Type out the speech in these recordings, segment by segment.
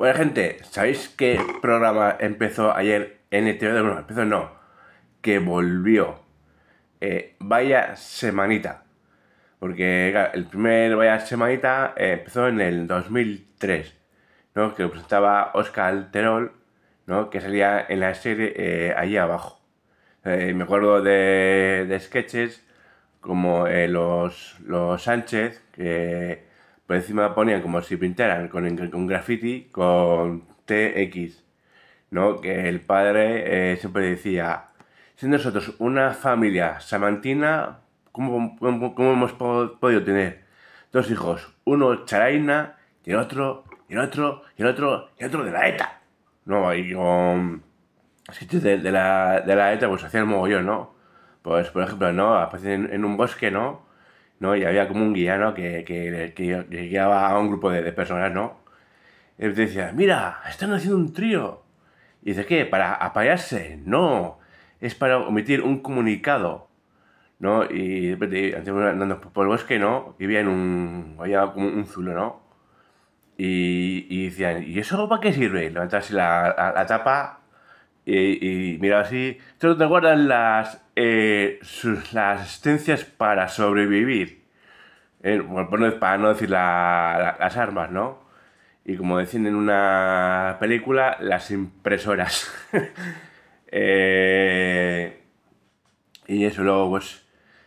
Bueno, gente, ¿sabéis qué programa empezó ayer en NTV? Bueno, empezó no, que volvió. Eh, vaya semanita. Porque el primer Vaya Semanita eh, empezó en el 2003, Que lo presentaba Oscar Terol, ¿no? Que salía en la serie eh, allí abajo. me acuerdo de, de sketches como los, los Sánchez, que por encima ponían como si pintaran con, con graffiti con TX, ¿no? Que el padre eh, siempre decía, si nosotros una familia samantina, ¿cómo, cómo, hemos podido tener dos hijos? Uno charaina y el otro, y el otro, y el otro, y el otro de la ETA. No, y con... De, de, la, de la ETA pues hacían mogollón, ¿no? Pues, por ejemplo, ¿no? Aparecen en un bosque, ¿no? Y había como un guía, Que, que, guiaba a un grupo de, personas, ¿no? Y te decía, mira, están haciendo un trío. Y dice, ¿qué? ¿Para apayarse? No, es para omitir un comunicado, Y de repente andando por el bosque, ¿no? Y había un, había como un zulo, ¿no? Y, y decían, ¿y eso para qué sirve? Levantarse la, la, la tapa y, mira así, te guardan las, eh, asistencias para sobrevivir. Eh, bueno, para no decir las armas, ¿no? Y como decían en una película, las impresoras. Eh, y eso luego, pues,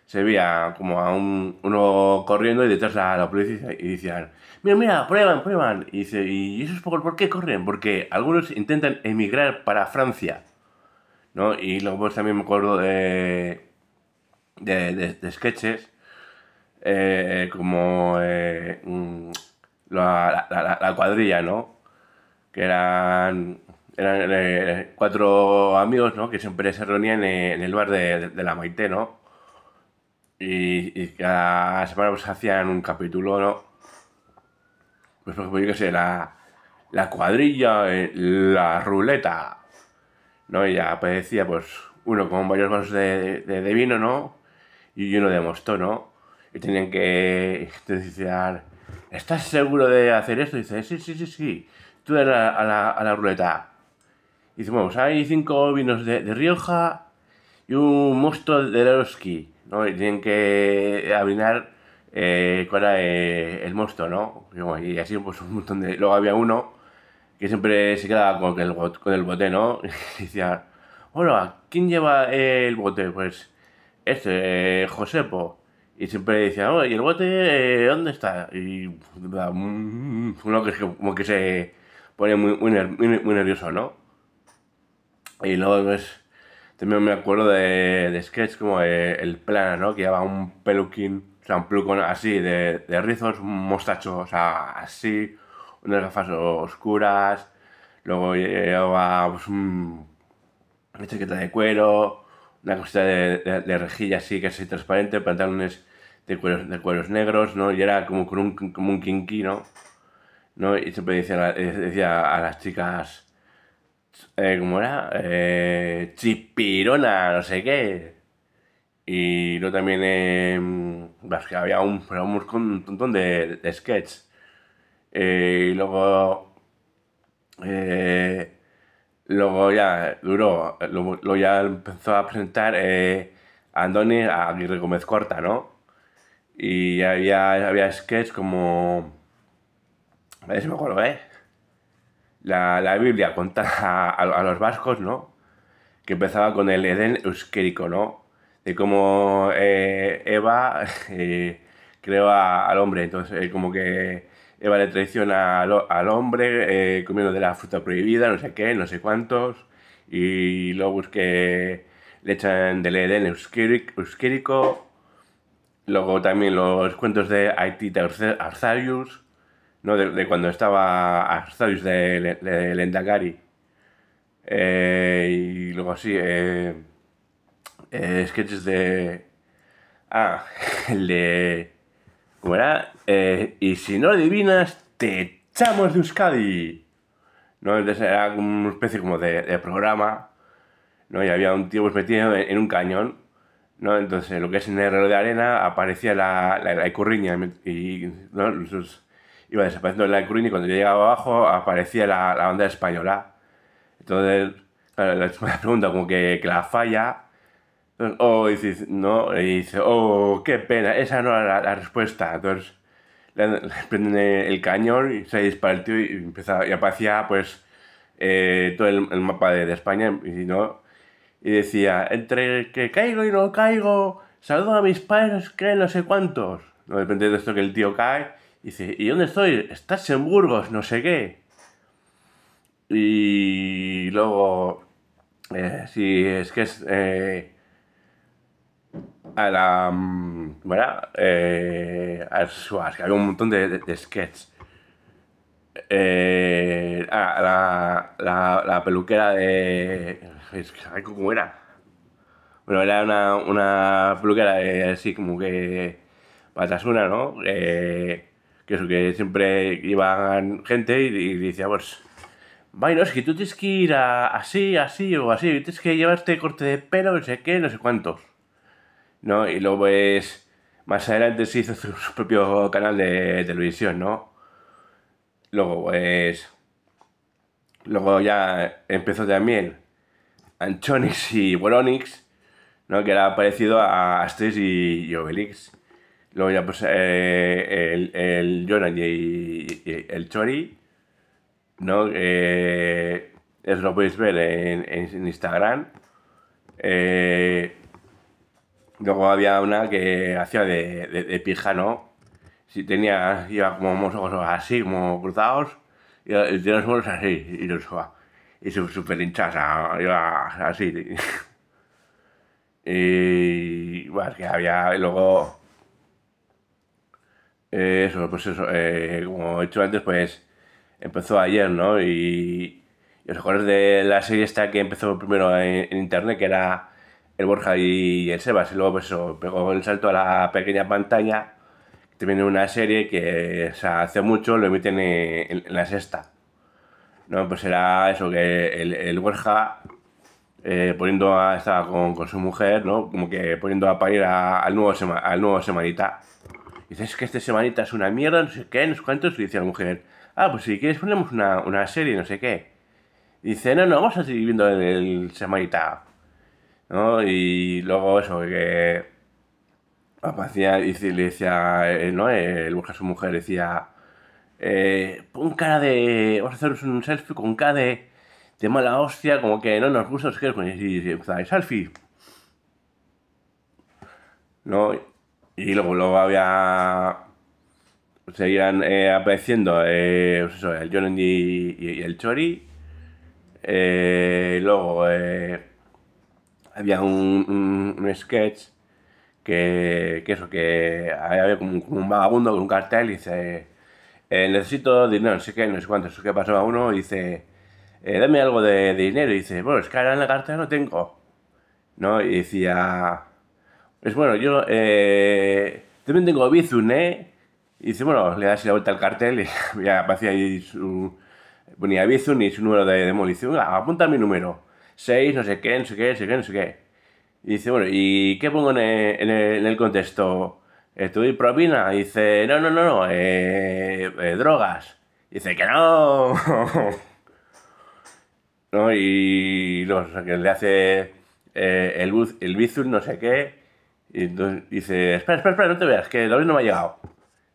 se veía como a un, uno corriendo y detrás a la policía y decían, mira, mira, prueban, prueban. Y ¿y eso es por, por qué corren? Porque algunos intentan emigrar para Francia. ¿no? Y luego pues, también me acuerdo de, de, sketches, eh, como eh, mm, la, cuadrilla, ¿no? Que eran, eran eh, cuatro amigos, ¿no? Que siempre se reunían en, el bar de, de la Maite, ¿no? Y, y cada semana pues hacían un capítulo, ¿no? Pues por ejemplo, yo qué sé, la, cuadrilla, eh, la ruleta, ¿no? Y ya aparecía, pues, uno con varios vasos de, vino, ¿no? Y uno de mosto, ¿no? Y tenían que decir ¿estás seguro de hacer esto? Y dice, sí, sí, sí, sí. Tú a a la, ruleta. Y dice, bueno, pues hay cinco vinos de, de Rioja y un mosto de Leroski. Y tienen que eh, adivinar eh, cuál eh, el monstruo, ¿no? Y así pues un montón de... Luego había uno que siempre se quedaba con el, con el bote, ¿no? Y decía, bueno ¿quién lleva eh, el bote? Pues este, Josepo. Y siempre decía, ¿y el bote dónde está? Y mm, uno que como que se pone muy, muy, muy nervioso, ¿no? Y luego pues también me acuerdo de, sketch como eh, el plana, ¿no? Que llevaba un peluquín, o sea, un peluco así, de, rizos, un mostacho, o sea, así, unas gafas oscuras, luego llevaba pues, una chaqueta de cuero, una cosita de, de, rejilla así, casi transparente, pantalones de cueros, de cueros negros, ¿no? Y era como con un, como un kinky, ¿no? Y siempre decía, decía a las chicas eh, ¿cómo era? Eh, Chispirona, no sé qué. Y luego también eh, había un, un montón de, sketch eh, y luego, eh, luego ya duró, luego, ya empezó a presentar eh, a Andoni a Aguirre Gómez Corta, ¿no? Y había, había sketches como... A ver si me acuerdo, ¿eh? la, Biblia contada a, los vascos, ¿no? Que empezaba con el Edén euskérico, ¿no? De cómo eh, Eva eh, creó al hombre. Entonces, eh, como que Eva le traiciona al, hombre comiendo de la fruta prohibida, no sé qué, no sé cuántos. Y luego que le echan del Edén euskérico. Luego también los cuentos de Haití de Arzarius ¿no? de, cuando estaba a de, de Lendagari eh, y luego así, eh, eh, sketches de... Ah, el de... ¿Cómo era? y si no adivinas, te echamos de Euskadi. ¿No? Entonces era una especie como de, programa, ¿no? Y había un tío pues, metido en, un cañón ¿no? Entonces, lo que es en el reloj de arena aparecía la, la, y iba desapareciendo la cruz y cuando yo llegaba abajo aparecía la, la española. Entonces, la pregunta como que, que la falla, o oh, dice, no, y dice, oh, qué pena, esa no era la, respuesta. Entonces, le, prenden el, cañón y se dispara el tío y, empieza, y aparecía pues eh, todo el, mapa de, de, España y, ¿no? y decía, entre que caigo y no caigo, saludo a mis padres que no sé cuántos. ¿No? Depende de esto que el tío cae Dice, ¿y dónde estoy? Estás en Burgos, no sé qué. Y luego, si eh, sí, es que es... Eh, a la... Bueno, mm, eh, a que un montón de, sketches. Eh, a la, la, peluquera de... ¿Cómo era? Bueno, era una, una peluquera de, así como que... Patasuna, ¿no? Eh, que eso, que siempre iban gente y, y decía, pues, bueno, es que tú tienes que ir así, así o así, tienes que llevarte corte de pelo, no sé qué, no sé cuánto ¿No? Y luego pues, más adelante se hizo su propio canal de televisión, ¿no? Luego, pues, luego ya empezó también Anchonix y Weronix ¿no? Que era parecido a Asterix y Obelix. Luego ya, pues, eh, el, el y, el Chori, ¿no? Eh, eso lo podéis ver en, en Instagram. Eh, luego había una que hacía de, de, pija, ¿no? Si tenía, iba como unos ojos así, como cruzados, y, tenía los ojos así, y los y súper hinchada, iba así. y, bueno, es que había, y luego eso, pues eso, eh, como he dicho antes, pues empezó ayer, ¿no? Y, los os de la serie esta que empezó primero en, internet, que era el Borja y el Sebas, y luego pues eso, pegó el salto a la pequeña pantalla, que tiene una serie que se hace mucho, lo emiten en, la sexta. No, pues era eso, que el, el Borja eh, poniendo a, estar con, su mujer, ¿no? Como que poniendo a parir al, nuevo al nuevo semanita dices que este semanita es una mierda, no sé qué, no sé cuántos, y dice la mujer, ah, pues si quieres ponemos una, una serie, no sé qué. dice, no, no, vamos a seguir viendo el, semanita. ¿No? Y luego eso, que aparecía, y le decía, eh, ¿no? Él eh, busca a su mujer, decía, eh, pon cara de, vamos a hacer un selfie con cara de, de mala hostia, como que no nos gusta, no sé qué, y, selfie. ¿No? Y luego, luego había. Seguían eh, apareciendo eh, pues el Johnny y, el Chori. Eh, luego eh, había un, sketch que, que eso, que había como un, vagabundo con un cartel y dice: Necesito dinero, no sé qué, no sé cuánto. Eso que pasó a uno y dice: Dame algo de, dinero. Y dice: Bueno, es que ahora en la cartel no tengo. ¿No? Y decía es bueno, yo eh, también tengo Bizun, ¿eh? Y dice, bueno, le das la vuelta al cartel y ya aparecía ahí su. Ponía Bizun y su número de demolición. apunta mi número. 6, no sé qué, no sé qué, no sé qué, Y dice, bueno, ¿y qué pongo en el, contexto? estoy eh, propina? Y dice, no, no, no, no, eh, drogas. dice que no. Y los que le hace el, el Bizun, no sé qué. Y entonces dice, espera, espera, espera, no te veas, que el avión no me ha llegado.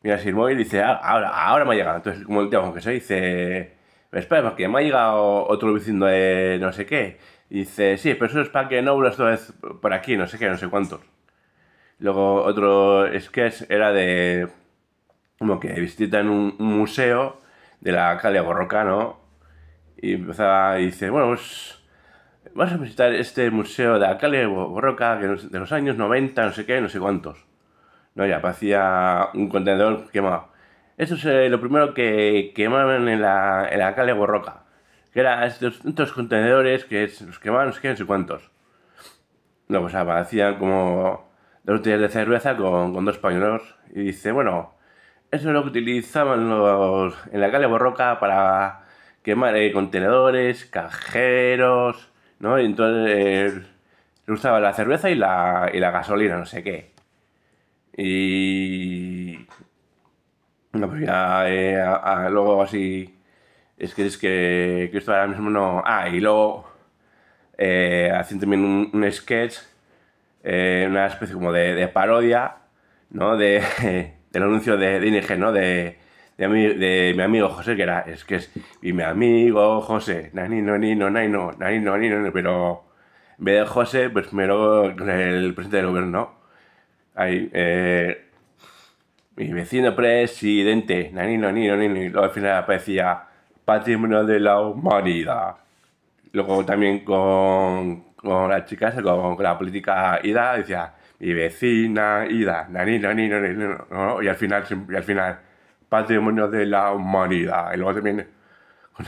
Mira si el móvil dice, ah, ahora, ahora me ha llegado. Entonces, como el con que soy, dice, espera, porque me ha llegado otro vecino de no sé qué. Y dice, sí, pero eso es para que no vuelvas otra vez por aquí, no sé qué, no sé cuántos. Luego otro sketch era de como que visita en un museo de la calle Borroca, ¿no? Y empezaba y dice, bueno, pues Vas a visitar este museo de la calle Borroca de los años 90, no sé qué, no sé cuántos. No, ya parecía un contenedor quemado. eso es eh, lo primero que quemaban en la, calle Borroca. Que eran estos, contenedores que es, los quemaban, no sé qué, no sé cuántos. No, pues aparecían como dos botellas de cerveza con, dos pañuelos. Y dice, bueno, eso es lo que utilizaban los, en la calle Borroca para quemar eh, contenedores, cajeros, ¿no? Y entonces eh, le gustaba la cerveza y la, gasolina, no sé qué. Y... No, pues ya eh, luego así... Es que es que, esto ahora mismo no... Ah, y luego eh, haciendo también un, un sketch, una especie como de, parodia, ¿no? De, del anuncio de, de ¿no? De de, mi, de mi amigo José, que era, es que es, y mi amigo José, nanino, nino, nanino, nanino, nino, pero en vez de José, pues me lo, el presidente del gobierno, ahí, eh, mi vecino presidente, nanino, nino, nino, y luego al final aparecía patrimonio de la humanidad. Luego también con, con las chicas, con, con, la política Ida, decía, mi vecina Ida, nanino, nino, nino, y al final, y al final, patrimonio de la humanidad. Y luego también con,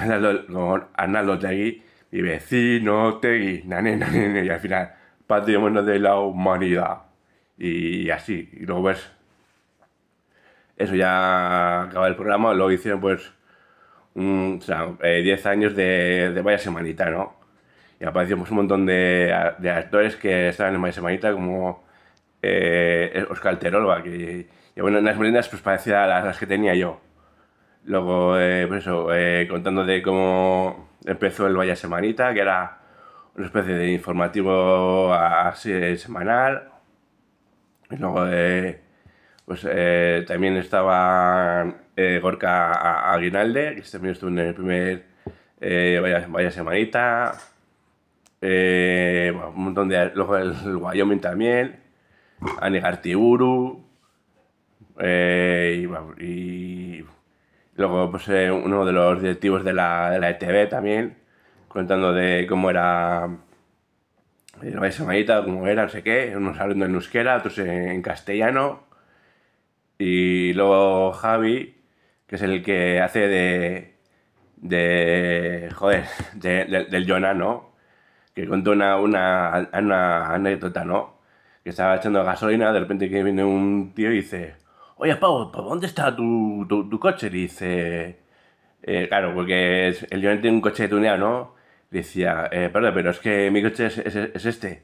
Analotegui y vecino Tegui, y al final patrimonio de la humanidad. Y, así, y luego ves. Pues, eso ya acaba el programa, lo hicieron pues 10 eh, años de, de Vaya Semanita, ¿no? Y apareció pues, un montón de, actores que estaban en Vaya Semanita, como eh, Oscar eh, Terolba, que bueno, unas meriendas pues, parecidas a las que tenía yo. Luego, eh, pues eso, eh, contando de cómo empezó el Vaya Semanita, que era una especie de informativo así semanal. Y luego, eh, pues también estaba Gorka Aguinalde, que también este estuvo en el primer vaya, Semanita. un montón de. Luego el, el Wyoming también. Anigartiburu Eh, y, y, luego pues, eh, uno de los directivos de la, de ETV también, contando de cómo era Como eh, cómo era, no sé qué, unos hablando en euskera, otros en, castellano. Y luego Javi, que es el que hace de. de. joder, del Jonah, ¿no? Que contó una, una anécdota, ¿no? que estaba echando gasolina, de repente que viene un tío y dice, oye, Pau, dónde está tu, coche? Y dice, claro, porque el Joan tiene un coche tuneado, ¿no? Y decía, perdón, pero es que mi coche es, este.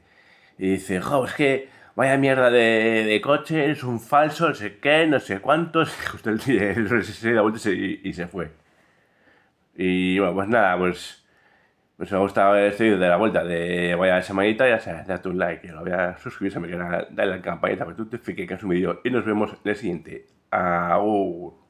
Y dice, jo, es que vaya mierda de, coche, es un falso, no sé qué, no sé cuántos. Y se y se fue. Y bueno, pues nada, pues pues me este vídeo de la vuelta de Vaya a la semanita, ya sea, dad un like, lo voy a suscribirse a mi canal, dale a la campanita para que tú te fiques que es un vídeo y nos vemos en el siguiente. Au.